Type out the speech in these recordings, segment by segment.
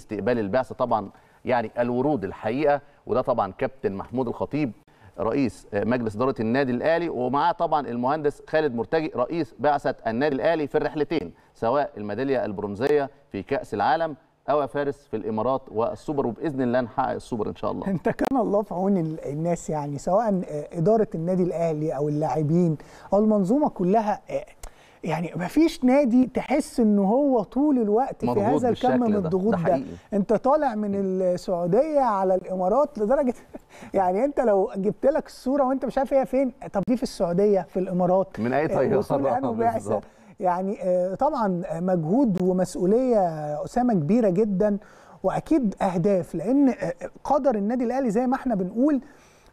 استقبال البعثه طبعا يعني الورود الحقيقه وده طبعا كابتن محمود الخطيب رئيس مجلس اداره النادي الاهلي ومعاه طبعا المهندس خالد مرتجي رئيس بعثه النادي الاهلي في الرحلتين سواء الميداليه البرونزيه في كاس العالم او فارس في الامارات والسوبر وباذن الله نحقق السوبر ان شاء الله انت كان الله في عون الناس يعني سواء اداره النادي الاهلي او اللاعبين او المنظومه كلها يعني ما فيش نادي تحس ان هو طول الوقت في هذا الكم من الضغوط ده, ده, ده. انت طالع من السعوديه على الامارات لدرجه يعني انت لو جبت لك الصوره وانت مش عارف هي فين طب دي في السعوديه في الامارات من اي طياره آه، يعني آه، طبعا مجهود ومسؤوليه اسامه كبيره جدا واكيد اهداف لان آه، قدر النادي الاهلي زي ما احنا بنقول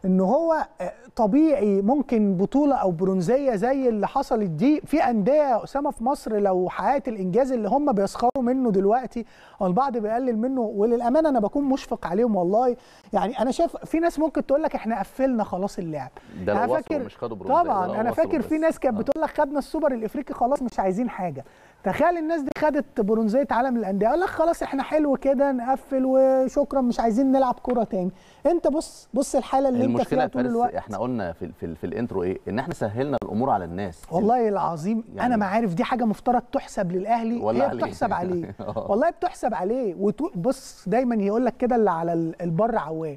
ان هو آه، طبيعي ممكن بطوله او برونزيه زي اللي حصلت دي في انديه يا اسامه في مصر لو حققت الانجاز اللي هم بيسخروا منه دلوقتي او البعض بيقلل منه وللامانه انا بكون مشفق عليهم والله يعني انا شايف في ناس ممكن تقول لك احنا قفلنا خلاص اللعب ده انا فاكر مش خدوا طبعا انا فاكر في ناس كانت آه. بتقول لك خدنا السوبر الافريقي خلاص مش عايزين حاجه تخيل الناس دي خدت برونزيه عالم الانديه قال لك خلاص احنا حلو كده نقفل وشكرا مش عايزين نلعب كوره تاني انت بص بص الحاله اللي المشكله فيها فارس الوقت احنا قلنا في, في, في الانترو ايه ان احنا سهلنا الامور على الناس والله العظيم يعني انا ما عارف دي حاجه مفترض تحسب للاهلي ولا هي عليه. بتحسب عليه آه. والله بتحسب عليه وبص دايما يقول لك كده اللي على البر عوام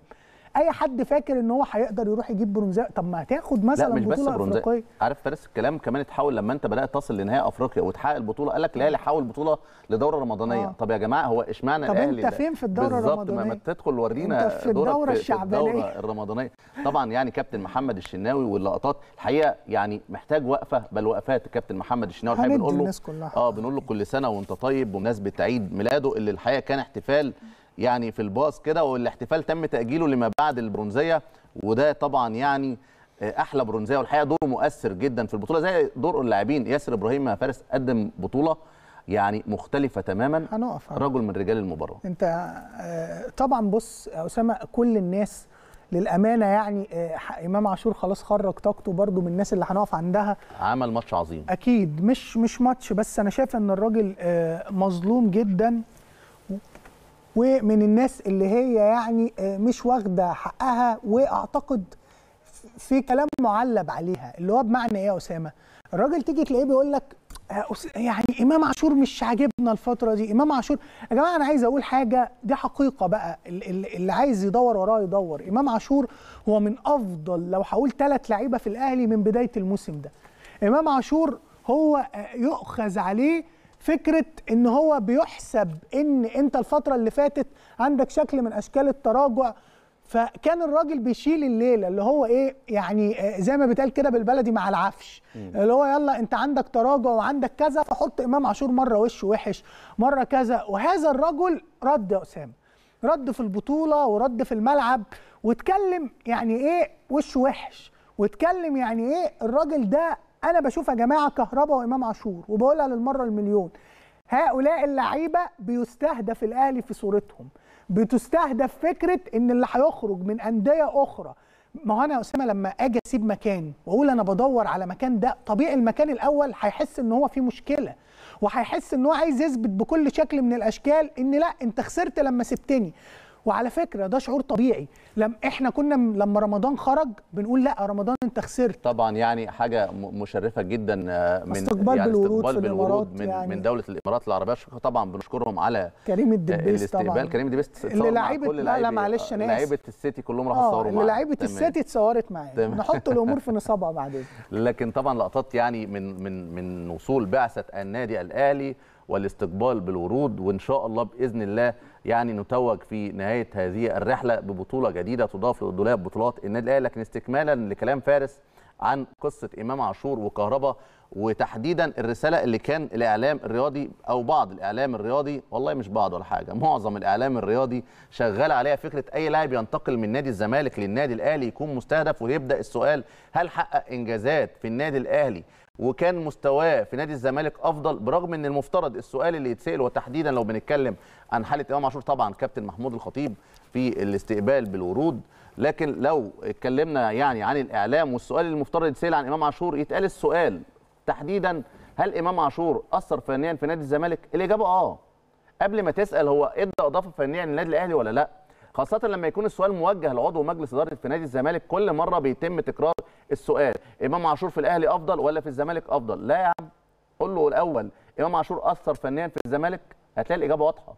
اي حد فاكر ان هو هيقدر يروح يجيب برونزات طب ما هتاخد مثلا لا مش بس برونزيه عارف فارس الكلام كمان اتحول لما انت بدات تصل لنهائي افريقيا وتحقق البطوله قال لك الاهلي حول بطوله لدوره رمضانيه آه. طب يا جماعه هو اشمعنى الاهلي طب انت فين في الدوره الرمضانيه ما تدخل ورينا في الدوره الشعبانيه الدوره الرمضانيه طبعا يعني كابتن محمد الشناوي واللقطات الحقيقه يعني محتاج وقفه بل وقفات كابتن محمد الشناوي الحقيقه بنقول له اه بنقول له كل سنه وانت طيب بمناسبه عيد ميلاده اللي الحقيقه كان احتفال يعني في الباص كده والاحتفال تم تاجيله لما بعد البرونزيه وده طبعا يعني آه، احلى برونزيه والحقيقه دوره مؤثر جدا في البطوله زي دور اللاعبين ياسر ابراهيم فارس قدم بطوله يعني مختلفه تماما هنقف رجل من رجال المباراه انت آه، طبعا بص اسامه كل الناس للامانه يعني آه، امام عاشور خلاص خرج طاقته برده من الناس اللي هنقف عندها عمل ماتش عظيم اكيد مش مش ماتش بس انا شايف ان الراجل مظلوم جدا ومن الناس اللي هي يعني آه، مش واخده حقها واعتقد في كلام معلب عليها اللي هو بمعنى ايه يا اسامه الراجل تيجي تلاقيه بيقول لك آه، يعني امام عاشور مش عاجبنا الفتره دي امام عاشور يا جماعه انا عايز اقول حاجه دي حقيقه بقى اللي عايز يدور وراه يدور امام عاشور هو من افضل لو هقول ثلاث لعيبه في الاهلي من بدايه الموسم ده امام عاشور هو آه، يؤخذ عليه فكره ان هو بيحسب ان انت الفتره اللي فاتت عندك شكل من اشكال التراجع فكان الراجل بيشيل الليله اللي هو ايه يعني آه، زي ما بيتقال كده بالبلدي مع العفش اللي هو يلا انت عندك تراجع وعندك كذا فحط امام عاشور مره وشه وحش مره كذا وهذا الرجل رد يا اسامه رد في البطوله ورد في الملعب واتكلم يعني ايه وشه وحش واتكلم يعني ايه الراجل ده انا بشوف يا جماعه كهربا وامام عاشور وبقولها للمره المليون هؤلاء اللعيبه بيستهدف الاهلي في صورتهم بتستهدف فكره ان اللي هيخرج من انديه اخرى ما هو انا يا اسامه لما اجي اسيب مكان واقول انا بدور على مكان ده طبيعي المكان الاول هيحس ان هو في مشكله وهيحس ان هو عايز يثبت بكل شكل من الاشكال ان لا انت خسرت لما سبتني وعلى فكره ده شعور طبيعي لم احنا كنا لما رمضان خرج بنقول لا رمضان انت خسرت طبعا يعني حاجه مشرفه جدا آه، من استقبال يعني بالورود استقبال بالورود من, يعني من دوله الامارات العربيه طبعا بنشكرهم على آه، كريم الدبيس طبعا كريم الدبيس اللي لعيبه لا لا معلش انا لعيبه السيتي كلهم راحوا آه، اتصوروا معاه لعيبه السيتي اتصورت معاه نحط الامور في نصابها بعدين لكن طبعا لقطات يعني من من من وصول بعثه النادي الاهلي والاستقبال بالورود وان شاء الله باذن الله يعني نتوج في نهايه هذه الرحله ببطوله جديده تضاف لدولاب بطولات النادي الاهلي لكن استكمالا لكلام فارس عن قصه امام عاشور وكهربا وتحديدا الرساله اللي كان الاعلام الرياضي او بعض الاعلام الرياضي والله مش بعض ولا حاجه معظم الاعلام الرياضي شغال عليها فكره اي لاعب ينتقل من نادي الزمالك للنادي الاهلي يكون مستهدف ويبدا السؤال هل حقق انجازات في النادي الاهلي وكان مستواه في نادي الزمالك افضل برغم ان المفترض السؤال اللي يتسال وتحديدا لو بنتكلم عن حاله امام عاشور طبعا كابتن محمود الخطيب في الاستقبال بالورود لكن لو اتكلمنا يعني عن الاعلام والسؤال المفترض يتسال عن امام عاشور يتقال السؤال تحديدا هل امام عاشور اثر فنيا في نادي الزمالك الاجابه اه قبل ما تسال هو ادى اضافه فنيه للنادي الاهلي ولا لا خاصه لما يكون السؤال موجه لعضو مجلس اداره في نادي الزمالك كل مره بيتم تكرار السؤال امام عاشور في الاهلي افضل ولا في الزمالك افضل لا يا عم قول له الاول امام عاشور اثر فنيا في الزمالك هتلاقي الاجابه واضحه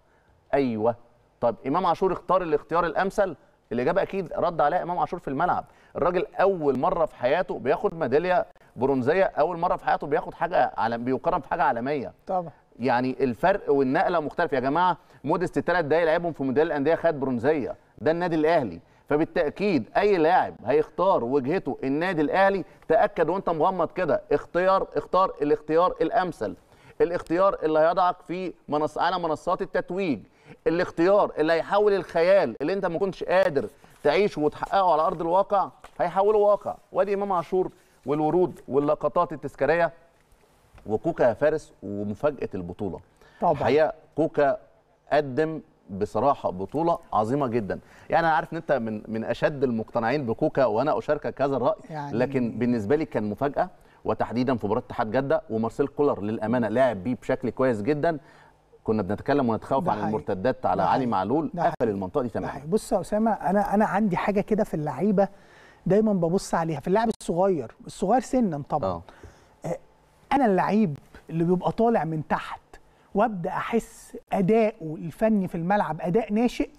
ايوه طب امام عاشور اختار الاختيار الامثل الاجابه اكيد رد عليها امام عاشور في الملعب الراجل اول مره في حياته بياخد ميداليه برونزيه اول مره في حياته بياخد حاجه عالم بيقارن في حاجه عالميه طبعا يعني الفرق والنقله مختلف يا جماعه مودست الثلاث دقايق لعبهم في ميدال الانديه خد برونزيه ده النادي الاهلي فبالتاكيد اي لاعب هيختار وجهته النادي الاهلي تاكد وانت مغمض كده اختيار اختار الاختيار الامثل الاختيار اللي هيضعك في منص على منصات التتويج الاختيار اللي هيحول الخيال اللي انت ما كنتش قادر تعيشه وتحققه على ارض الواقع هيحوله واقع وادي امام عاشور والورود واللقطات التذكاريه وكوكا يا فارس ومفاجاه البطوله طبعا الحقيقه كوكا قدم بصراحه بطوله عظيمه جدا يعني انا عارف ان انت من من اشد المقتنعين بكوكا وانا اشاركك هذا الراي يعني لكن بالنسبه لي كان مفاجاه وتحديدا في مباراه اتحاد جده ومارسيل كولر للامانه لعب بيه بشكل كويس جدا كنا بنتكلم ونتخوف عن المرتدات على علي معلول قفل المنطقه دي تماما بص يا اسامه انا انا عندي حاجه كده في اللعيبه دايما ببص عليها في اللاعب الصغير الصغير سنا طبعا أوه. آه، انا اللعيب اللي بيبقى طالع من تحت وابدا احس اداؤه الفني في الملعب اداء ناشئ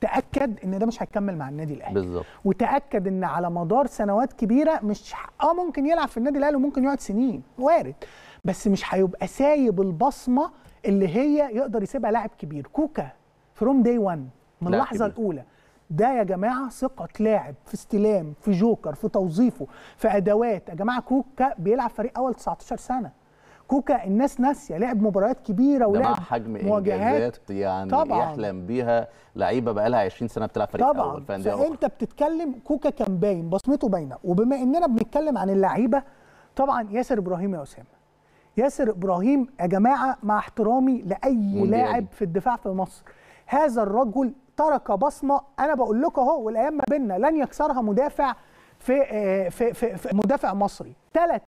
تاكد ان ده مش هيكمل مع النادي الاهلي بالظبط وتاكد ان على مدار سنوات كبيره مش اه ممكن يلعب في النادي الاهلي وممكن يقعد سنين وارد بس مش هيبقى سايب البصمه اللي هي يقدر يسيبها لاعب كبير كوكا فروم داي 1 من اللحظه الاولى ده يا جماعه ثقه لاعب في استلام في جوكر في توظيفه في ادوات يا جماعه كوكا بيلعب فريق اول 19 سنه كوكا الناس ناسيه لعب مباريات كبيره ولعب مع حجم انجازات يعني طبعا. يحلم بيها لعيبه بقى لها 20 سنه بتلعب فريق طبعا. اول فانديه فانت بتتكلم كوكا كان باين بصمته باينه وبما اننا بنتكلم عن اللعيبه طبعا ياسر ابراهيم يا اسامه ياسر ابراهيم يا جماعه مع احترامي لاي لاعب في الدفاع في مصر هذا الرجل ترك بصمه انا بقول لكم اهو والايام ما بيننا لن يكسرها مدافع في آه، في في, في مدافع مصري ثلاث